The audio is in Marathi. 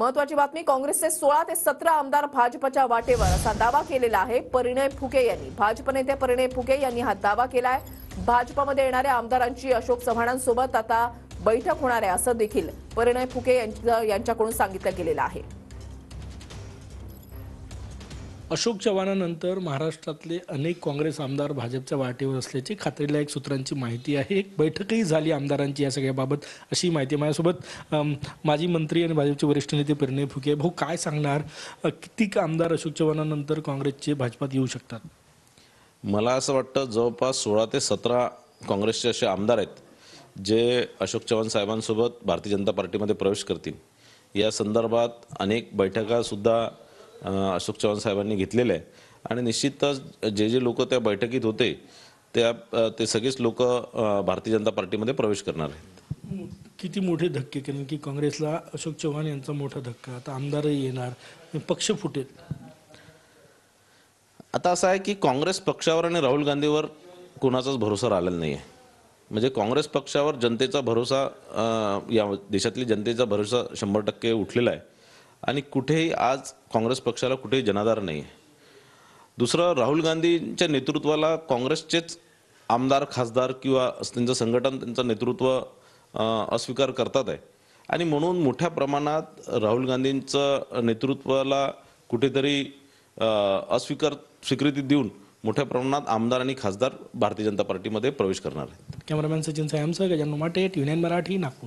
महत्वाची बातमी काँग्रेसचे सोळा ते सतरा आमदार भाजपच्या वाटेवर असा दावा केलेला आहे परिणय फुके यांनी भाजप नेते परिणय फुके यांनी हा दावा केला आहे भाजपमध्ये येणाऱ्या आमदारांची अशोक चव्हाणांसोबत आता बैठक होणार आहे असं देखील परिणय फुके यांच्याकडून सांगितलं गेलेलं आहे अशोक चव्हाणानंतर महाराष्ट्रातले अनेक काँग्रेस आमदार भाजपच्या वाटेवर असल्याची खात्रीलायक सूत्रांची माहिती आहे एक बैठकही झाली आमदारांची या सगळ्याबाबत अशी माहिती माझ्यासोबत माजी मंत्री आणि भाजपचे वरिष्ठ नेते प्रणय फुके भाऊ काय सांगणार किती आमदार अशोक चव्हाणानंतर काँग्रेसचे भाजपात येऊ शकतात मला असं वाटतं जवळपास सोळा ते सतरा काँग्रेसचे असे आमदार आहेत जे अशोक चव्हाण साहेबांसोबत भारतीय जनता पार्टीमध्ये प्रवेश करतील या संदर्भात अनेक बैठकासुद्धा अशोक चव्हाण साहेबांनी घेतलेलं आहे आणि निश्चितच जे जे लोक त्या बैठकीत होते त्या ते सगळेच लोक भारतीय जनता पार्टीमध्ये प्रवेश करणार आहेत किती मोठे धक्के कारण की काँग्रेसला अशोक चव्हाण यांचा मोठा धक्का आता आमदारही येणार पक्ष फुटेल आता असं आहे की काँग्रेस पक्षावर आणि राहुल गांधीवर कोणाचाच भरोसा राहिलेला नाही आहे म्हणजे काँग्रेस पक्षावर जनतेचा भरोसा या देशातली जनतेचा भरोसा शंभर टक्के उठलेला आहे आणि कुठेही आज काँग्रेस पक्षाला कुठेही जनाधार नाही आहे दुसरं राहुल गांधींच्या नेतृत्वाला काँग्रेसचेच आमदार खासदार किंवा त्यांचं संघटन त्यांचं नेतृत्व अस्वीकार करतात आहे आणि म्हणून मोठ्या प्रमाणात राहुल गांधींचं नेतृत्वाला कुठेतरी अस्वीकार स्वीकृती देऊन मोठ्या प्रमाणात आमदार आणि खासदार भारतीय जनता पार्टीमध्ये प्रवेश करणार आहेत कॅमेरामॅन सचिन सायमसह गजानन माटे युनियन मराठी नागपूर